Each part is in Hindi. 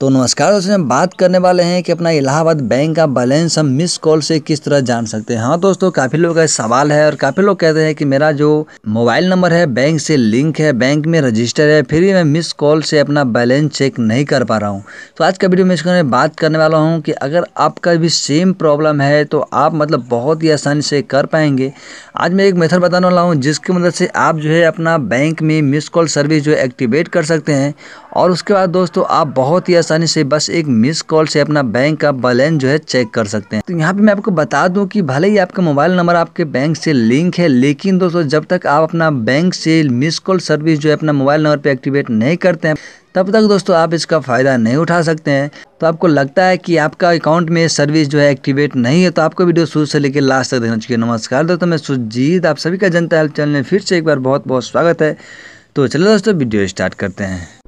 तो नमस्कार दोस्तों हम बात करने वाले हैं कि अपना इलाहाबाद बैंक का बैलेंस हम मिस कॉल से किस तरह जान सकते हैं हाँ दोस्तों काफ़ी लोग का सवाल है और काफ़ी लोग कहते हैं कि मेरा जो मोबाइल नंबर है बैंक से लिंक है बैंक में रजिस्टर है फिर भी मैं मिस कॉल से अपना बैलेंस चेक नहीं कर पा रहा हूँ तो आज का वीडियो में इसके मैं बात करने वाला हूँ कि अगर आपका भी सेम प्रॉब्लम है तो आप मतलब बहुत ही आसानी से कर पाएंगे आज मैं एक मेथड बताने वाला हूँ जिसकी मदद से आप जो है अपना बैंक में मिस कॉल सर्विस जो है एक्टिवेट कर सकते हैं और उसके बाद दोस्तों आप बहुत ही आसानी से बस एक मिस कॉल से अपना बैंक का बैलेंस जो है चेक कर सकते हैं तो यहाँ पे मैं आपको बता दूं कि भले ही आपका मोबाइल नंबर आपके बैंक से लिंक है लेकिन दोस्तों जब तक आप अपना बैंक से मिस कॉल सर्विस जो है अपना मोबाइल नंबर पर एक्टिवेट नहीं करते हैं तब तक दोस्तों आप इसका फ़ायदा नहीं उठा सकते हैं तो आपको लगता है कि आपका अकाउंट में सर्विस जो है एक्टिवेट नहीं है तो आपको वीडियो शुरू से लेकर लास्ट तक देखना चाहिए नमस्कार दोस्तों मैं सुजीत आप सभी का जनता हेल्प चैनल में फिर से एक बार बहुत बहुत स्वागत है तो चलो दोस्तों वीडियो स्टार्ट करते हैं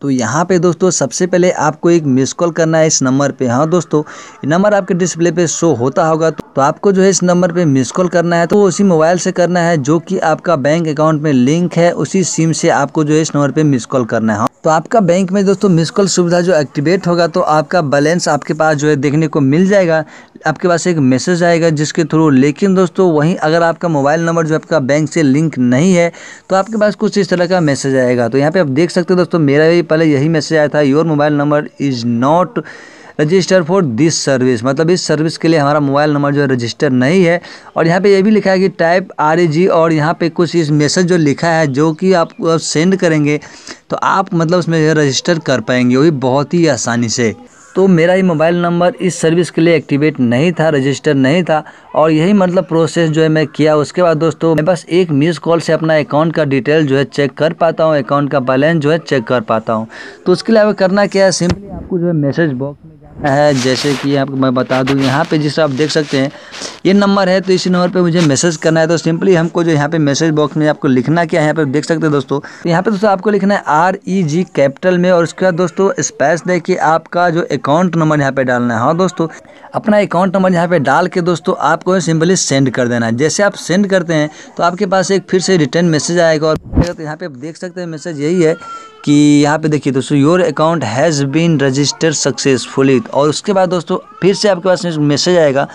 तो यहाँ पे दोस्तों सबसे पहले आपको एक मिस कॉल करना है इस नंबर पे हाँ दोस्तों नंबर आपके डिस्प्ले पे शो होता होगा तो, आपको जो है इस नंबर पे मिस कॉल करना है तो उसी मोबाइल से करना है जो कि आपका बैंक अकाउंट में लिंक है उसी सिम से आपको जो है इस नंबर पे मिस कॉल करना है हाँ, तो आपका बैंक में दोस्तों मिस कॉल सुविधा जो एक्टिवेट होगा तो आपका बैलेंस आपके पास जो है देखने को मिल जाएगा आपके पास एक मैसेज आएगा जिसके थ्रू लेकिन दोस्तों वहीं अगर आपका मोबाइल नंबर जो आपका बैंक से लिंक नहीं है तो आपके पास कुछ इस तरह का मैसेज आएगा तो यहाँ पे आप देख सकते हो दोस्तों मेरा भी पहले यही मैसेज आया था your mobile number is not register for this service मतलब इस सर्विस के लिए हमारा मोबाइल नंबर जो है रजिस्टर नहीं है और यहाँ पे ये भी लिखा है कि टाइप आर जी और यहाँ पे कुछ इस मैसेज जो लिखा है जो कि आप, सेंड करेंगे तो आप मतलब उसमें जो है रजिस्टर कर पाएंगे वही बहुत ही आसानी से तो मेरा ही मोबाइल नंबर इस सर्विस के लिए एक्टिवेट नहीं था रजिस्टर नहीं था और यही मतलब प्रोसेस जो है मैं किया उसके बाद दोस्तों मैं बस एक मिस कॉल से अपना अकाउंट का डिटेल जो है चेक कर पाता हूँ अकाउंट का बैलेंस जो है चेक कर पाता हूँ तो उसके लिए करना क्या है सिंपली आपको जो है मैसेज बॉक्स है जैसे कि आपको मैं बता दूं यहाँ पे जिस आप देख सकते हैं ये नंबर है तो इसी नंबर पे मुझे मैसेज करना है तो सिंपली हमको जो यहाँ पे मैसेज बॉक्स में आपको लिखना क्या है यहाँ पे देख सकते हैं दोस्तों तो यहाँ पे दोस्तों आपको लिखना है आर ई जी कैपिटल में और उसके बाद दोस्तों स्पेस दे के आपका जो अकाउंट नंबर यहाँ पे डालना है हाँ दोस्तों अपना अकाउंट नंबर यहाँ पे डाल के दोस्तों आपको सिंपली सेंड कर देना है जैसे आप सेंड करते हैं तो आपके पास एक फिर से रिटर्न मैसेज आएगा और तो यहाँ पे देख सकते हैं मैसेज यही है कि यहाँ पे देखिए दोस्तों your account has been registered successfully और उसके बाद दोस्तों फिर से आपके पास मैसेज आएगा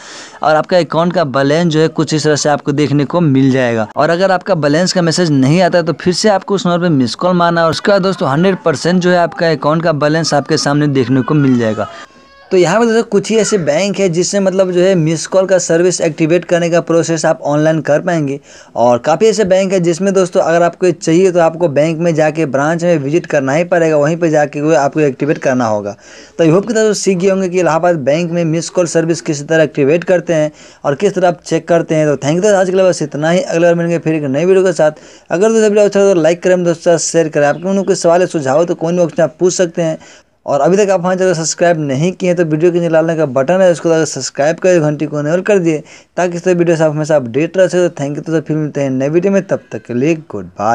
और आपका अकाउंट का बैलेंस जो है कुछ इस तरह से आपको देखने को मिल जाएगा और अगर आपका बैलेंस का मैसेज नहीं आता है तो फिर से आपको उस नंबर पर मिस कॉल मारना और उसके बाद दोस्तों हंड्रेड जो है आपका अकाउंट का बैलेंस आपके सामने देखने को मिल जाएगा तो यहाँ पर दोस्तों कुछ ही ऐसे बैंक है जिससे मतलब जो है मिस कॉल का सर्विस एक्टिवेट करने का प्रोसेस आप ऑनलाइन कर पाएंगे और काफ़ी ऐसे बैंक है जिसमें दोस्तों अगर आपको चाहिए तो आपको बैंक में जाके ब्रांच में विजिट करना ही पड़ेगा वहीं पर जाके आपको एक्टिवेट करना होगा तो आई होप कि दोस्तों सीख गए होंगे कि इलाहाबाद बैंक में मिस कॉल सर्विस किस तरह एक्टिवेट करते हैं और किस तरह आप चेक करते हैं तो थैंक यू आज के लिए बस इतना ही अगले बार मिलेंगे फिर एक नई वीडियो के साथ अगर दोस्तों वीडियो अच्छा तो लाइक करें दोस्तों शेयर करें आपके उनके सवाल सुझाव तो कौन भी ऑप्शन आप पूछ सकते हैं और अभी तक आप हमारे चैनल सब्सक्राइब नहीं किए तो वीडियो के निकालने का बटन है उसको अगर सब्सक्राइब करें घंटी को इनेबल कर दिए ताकि इस तरह वीडियो से आप हमेशा अपडेट रह सके तो थैंक यू तो फिर मिलते हैं नए वीडियो में तब तक के लिए गुड बाय